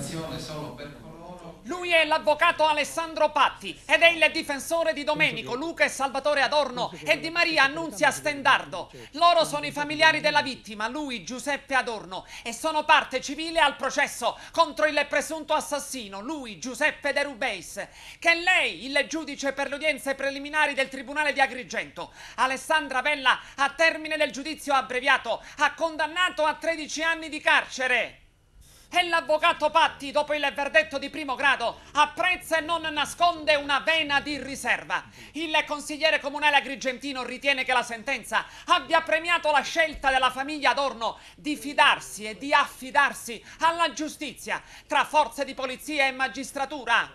citazione solo per coloro... Lui è l'avvocato Alessandro Patti ed è il difensore di Domenico, Luca e Salvatore Adorno e di Maria Annunzia Stendardo. Loro sono i familiari della vittima, lui Giuseppe Adorno, e sono parte civile al processo contro il presunto assassino, lui Giuseppe De Rubeis, che lei, il giudice per le udienze preliminari del Tribunale di Agrigento, Alessandra Vella, a termine del giudizio abbreviato, ha condannato a 13 anni di carcere. E l'avvocato Patti, dopo il verdetto di primo grado, apprezza e non nasconde una vena di riserva. Il consigliere comunale agrigentino ritiene che la sentenza abbia premiato la scelta della famiglia Adorno di fidarsi e di affidarsi alla giustizia tra forze di polizia e magistratura.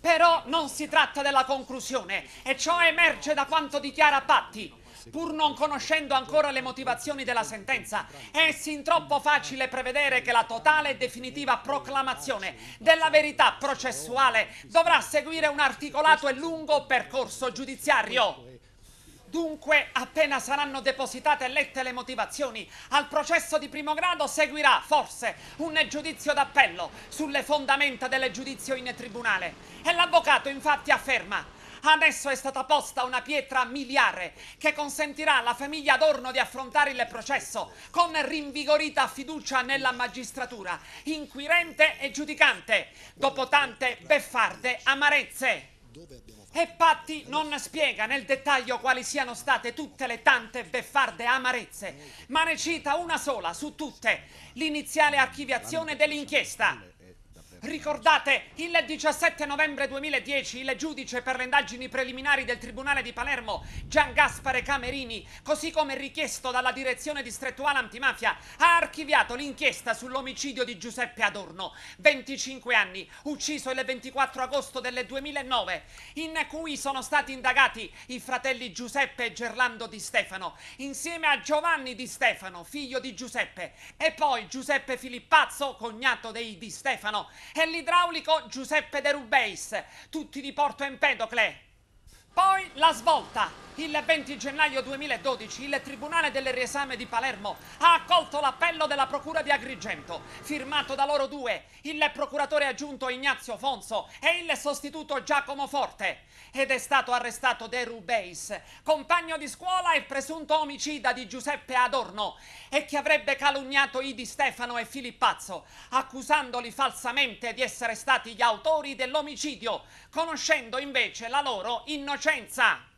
Però non si tratta della conclusione, e ciò cioè emerge da quanto dichiara Patti pur non conoscendo ancora le motivazioni della sentenza, è sin troppo facile prevedere che la totale e definitiva proclamazione della verità processuale dovrà seguire un articolato e lungo percorso giudiziario. Dunque, appena saranno depositate e lette le motivazioni, al processo di primo grado seguirà, forse, un giudizio d'appello sulle fondamenta del giudizio in tribunale. E l'avvocato infatti afferma Adesso è stata posta una pietra miliare che consentirà alla famiglia Adorno di affrontare il processo con rinvigorita fiducia nella magistratura, inquirente e giudicante, dopo tante beffarde amarezze. E Patti non spiega nel dettaglio quali siano state tutte le tante beffarde amarezze, ma ne cita una sola su tutte, l'iniziale archiviazione dell'inchiesta. Ricordate, il 17 novembre 2010 il giudice per le indagini preliminari del Tribunale di Palermo, Gian Gaspare Camerini, così come richiesto dalla direzione distrettuale antimafia, ha archiviato l'inchiesta sull'omicidio di Giuseppe Adorno, 25 anni, ucciso il 24 agosto del 2009, in cui sono stati indagati i fratelli Giuseppe e Gerlando Di Stefano, insieme a Giovanni Di Stefano, figlio di Giuseppe, e poi Giuseppe Filippazzo, cognato dei Di Stefano, e l'idraulico Giuseppe De Rubeis, tutti di Porto Empedocle. Poi la svolta, il 20 gennaio 2012 il Tribunale del Riesame di Palermo ha accolto l'appello della Procura di Agrigento, firmato da loro due, il procuratore aggiunto Ignazio Fonso e il sostituto Giacomo Forte. Ed è stato arrestato De Rubeis, compagno di scuola e presunto omicida di Giuseppe Adorno, e che avrebbe calunniato i Di Stefano e Filippazzo, accusandoli falsamente di essere stati gli autori dell'omicidio, conoscendo invece la loro innocenza.